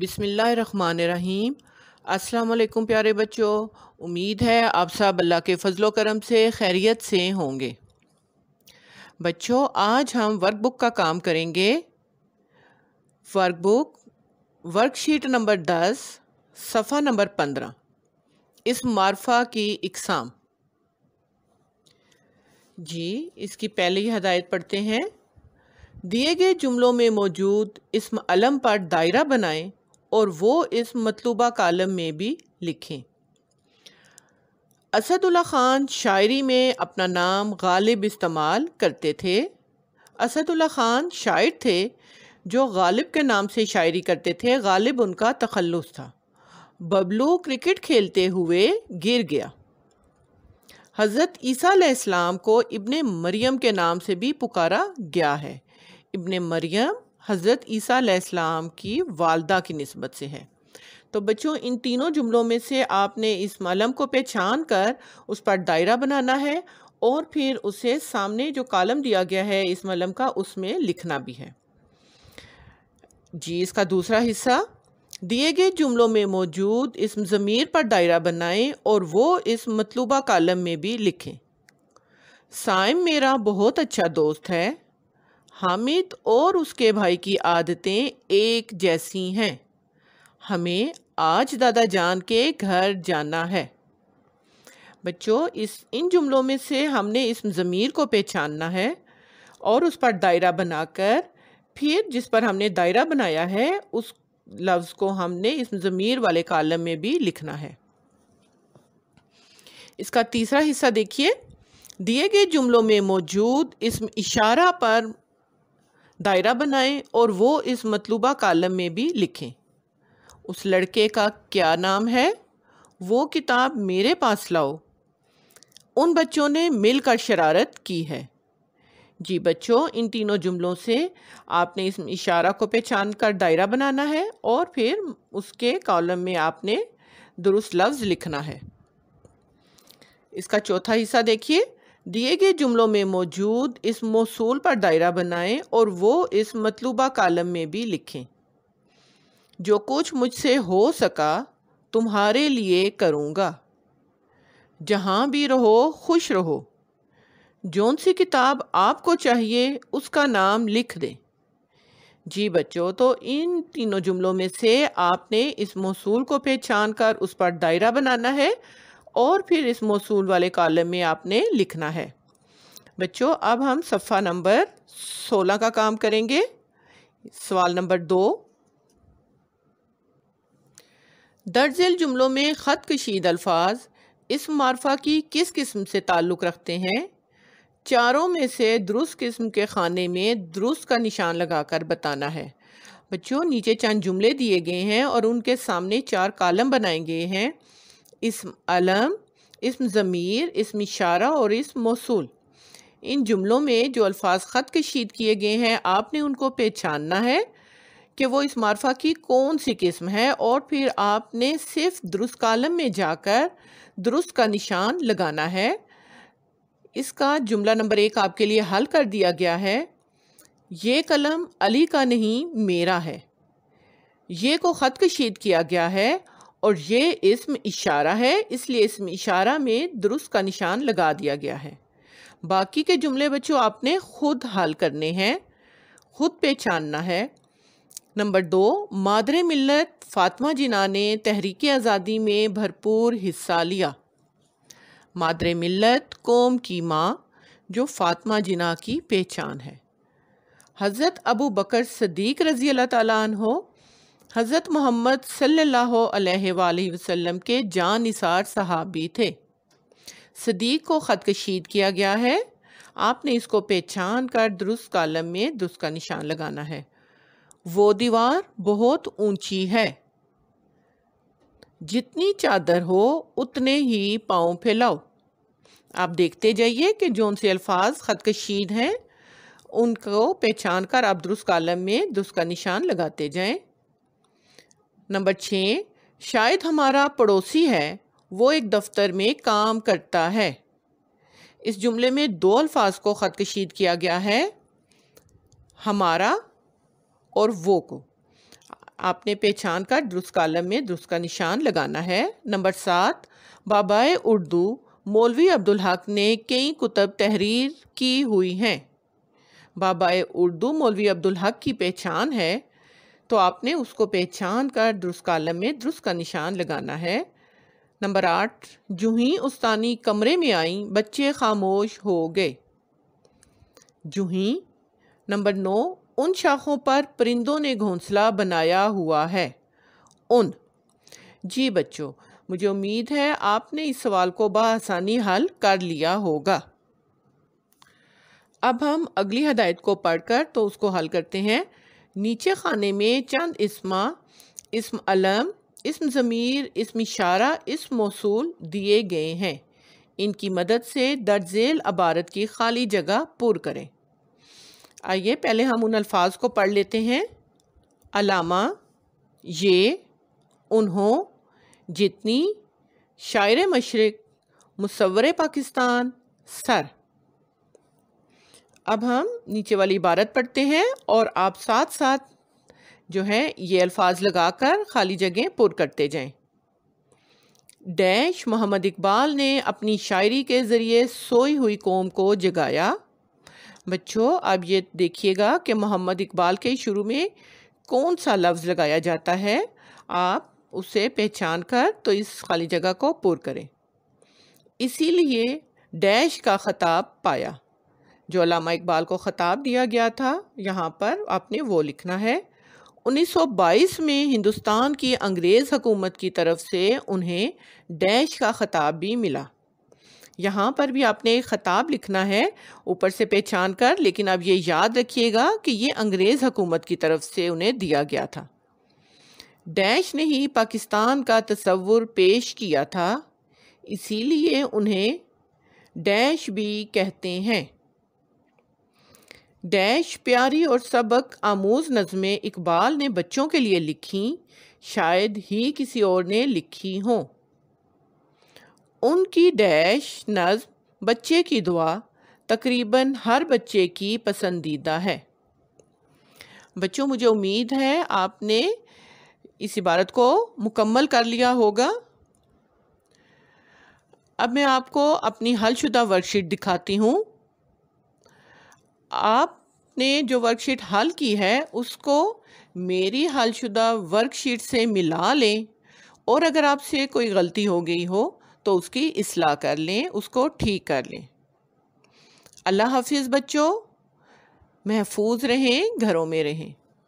बिसमीम् अस्सलाम प्यारे बच्चों उम्मीद है आप सब अल्लाह के फ़जलो करम से खैरियत से होंगे बच्चों आज हम वर्कबुक का काम करेंगे वर्कबुक वर्कशीट नंबर दस सफ़ा नंबर पंद्रह इस मार्फा की इकसाम जी इसकी पहली हदायत पढ़ते हैं दिए गए जुमलों में मौजूद इसम अलम पर दायरा बनाएं और वो इस मतलूबा कॉलम में भी लिखें असदुल्ला ख़ान शायरी में अपना नाम गालिब इस्तेमाल करते थे असदुल्ला ख़ान शायर थे जो गालिब के नाम से शायरी करते थे गालिब उनका तखल्लुस था बबलू क्रिकेट खेलते हुए गिर गया हज़रत ईसा को इब्ने मरियम के नाम से भी पुकारा गया है इब्ने मरियम हज़रत ईसा की वालदा की नस्बत से है तो बच्चों इन तीनों जुमलों में से आपने इस मलम को पहचान कर उस पर दायरा बनाना है और फिर उसे सामने जो कालम दिया गया है इस मलम का उसमें लिखना भी है जी इसका दूसरा हिस्सा दिए गए जुमलों में मौजूद इस ज़मीर पर दायरा बनाएं और वो इस मतलूबा कॉलम में भी लिखें साइम मेरा बहुत अच्छा दोस्त है हामिद और उसके भाई की आदतें एक जैसी हैं हमें आज दादा जान के घर जाना है बच्चों इस इन जुमलों में से हमने इस ज़मीर को पहचानना है और उस पर दायरा बनाकर फिर जिस पर हमने दायरा बनाया है उस लफ्ज़ को हमने इस ज़मीर वाले कॉलम में भी लिखना है इसका तीसरा हिस्सा देखिए दिए गए जुमलों में मौजूद इस इशारा पर दायरा बनाएं और वो इस मतलूबा कॉलम में भी लिखें उस लड़के का क्या नाम है वो किताब मेरे पास लाओ उन बच्चों ने मिलकर शरारत की है जी बच्चों इन तीनों जुमलों से आपने इस इशारा को पहचान कर दायरा बनाना है और फिर उसके कॉलम में आपने दुरुस्त लफ्ज़ लिखना है इसका चौथा हिस्सा देखिए दिए गए जुमलों में मौजूद इस मौसू पर दायरा बनाएं और वो इस मतलूबा कॉलम में भी लिखें जो कुछ मुझसे हो सका तुम्हारे लिए करूँगा जहाँ भी रहो खुश रहो जौन सी किताब आपको चाहिए उसका नाम लिख दें जी बच्चों तो इन तीनों जुमलों में से आपने इस मौसू को पहचान कर उस पर दायरा बनाना है और फिर इस मौसूल वाले कॉलम में आपने लिखना है बच्चों अब हम सफ़ा नंबर सोलह का काम करेंगे सवाल नंबर दो दर्जल जुमलों में ख़त कशीद अल्फाज इस मार्फा की किस किस्म से ताल्लुक़ रखते हैं चारों में से दुरुस्त किस्म के खाने में दुरुस्त का निशान लगाकर बताना है बच्चों नीचे चंद जुमले दिए गए हैं और उनके सामने चार कॉलम बनाए गए हैं इसम अलम इसम ज़मीर इसम इशारा और इसम मौसूल इन जुमलों में जो अल्फाज ख़त कशीद किए गए हैं आपने उनको पहचानना है कि वो इस मार्फा की कौन सी किस्म है और फिर आपने सिर्फ दुरुस्त कालम में जाकर दुरुस्त का निशान लगाना है इसका जुमला नंबर एक आपके लिए हल कर दिया गया है ये कलम अली का नहीं मेरा है ये को ख़त कशीद किया गया है और ये इसम इशारा है इसलिए इसम इशारा में दुरुस्त का निशान लगा दिया गया है बाकी के जुमले बच्चों आपने खुद हल करने हैं खुद पहचानना है नंबर दो मादर मिलत फातमा जिना ने तहरीक आज़ादी में भरपूर हिस्सा लिया मादर मिलत कौम की माँ जो फातमा जिना की पहचान है हज़रत अबू बकर सदीक रज़ी अल्लाह तन हो हज़रत मोहम्मद सल्ला वसम के जान निसार सहाबी थे सदीक को ख़त कशीद किया गया है आपने इसको पहचान कर दुरुस्त कालम में दुरुस्त का निशान लगाना है वो दीवार बहुत ऊंची है जितनी चादर हो उतने ही पाँव फैलाओ आप देखते जाइए कि जौन से अल्फाज ख़त कशीद हैं उनको पहचान कर आप दुरुस्त कालम में दुरुस्त का निशान लगाते जाएं नंबर छः शायद हमारा पड़ोसी है वो एक दफ्तर में काम करता है इस जुमले में दो अल्फाज को ख़त कशीद किया गया है हमारा और वो को आपने पहचान का दुरुस्त कालम में दुरुस्त का निशान लगाना है नंबर सात बाबाए उर्दू मौलवी अब्दुल हक ने कई कुतब तहरीर की हुई हैं बाबाए उर्दू मौलवी अब्दुल हक की पहचान है तो आपने उसको पहचान कर दुरुस्त कालम में दुरुस्त का निशान लगाना है नंबर आठ जूही उस्तानी कमरे में आई बच्चे खामोश हो गए जूही नंबर नौ उन शाखों पर परिंदों ने घोंसला बनाया हुआ है उन जी बच्चों मुझे उम्मीद है आपने इस सवाल को बसानी हल कर लिया होगा अब हम अगली हदायत को पढ़कर तो उसको हल करते हैं नीचे खाने में चंद इसमा इसम अलम इसम ज़मीर इसम इशारा इसम मौसूल दिए गए हैं इनकी मदद से दर्जेल अबारत की खाली जगह पुर करें आइए पहले हम उन अल्फाज को पढ़ लेते हैं अलामा ये उन्हों जितनी शायर मशरक़ मुसवर पाकिस्तान सर अब हम नीचे वाली इबारत पढ़ते हैं और आप साथ साथ जो है ये अल्फाज लगाकर खाली जगह पुर करते जाएं डैश मोहम्मद इकबाल ने अपनी शायरी के ज़रिए सोई हुई कौम को जगाया बच्चों अब ये देखिएगा कि मोहम्मद इकबाल के शुरू में कौन सा लफ्ज़ लगाया जाता है आप उसे पहचान कर तो इस खाली जगह को पुर करें इसीलिए डैश का ख़ताब पाया जो अलामा इकबाल को ख़ताब दिया गया था यहाँ पर आपने वो लिखना है 1922 में हिंदुस्तान की अंग्रेज़ हकूमत की तरफ से उन्हें डैश का ख़ताब भी मिला यहाँ पर भी आपने एक ख़ताब लिखना है ऊपर से पहचान कर लेकिन अब ये याद रखिएगा कि ये अंग्रेज़ हकूमत की तरफ से उन्हें दिया गया था डैश ने ही पाकिस्तान का तस्वुर पेश किया था इसीलिए उन्हें डैश भी कहते हैं डैश प्यारी और सबक आमोज नज़में इकबाल ने बच्चों के लिए लिखी शायद ही किसी और ने लिखी हों उनकी डैश नज़म बच्चे की दुआ तकरीबन हर बच्चे की पसंदीदा है बच्चों मुझे उम्मीद है आपने इस इबारत को मुकम्मल कर लिया होगा अब मैं आपको अपनी हलशुदा वर्कशीट दिखाती हूँ आपने जो वर्कशीट हल की है उसको मेरी हलशुदा वर्कशीट से मिला लें और अगर आपसे कोई गलती हो गई हो तो उसकी असलाह कर लें उसको ठीक कर लें अल्लाह हाफिज़ बच्चों महफूज रहें घरों में रहें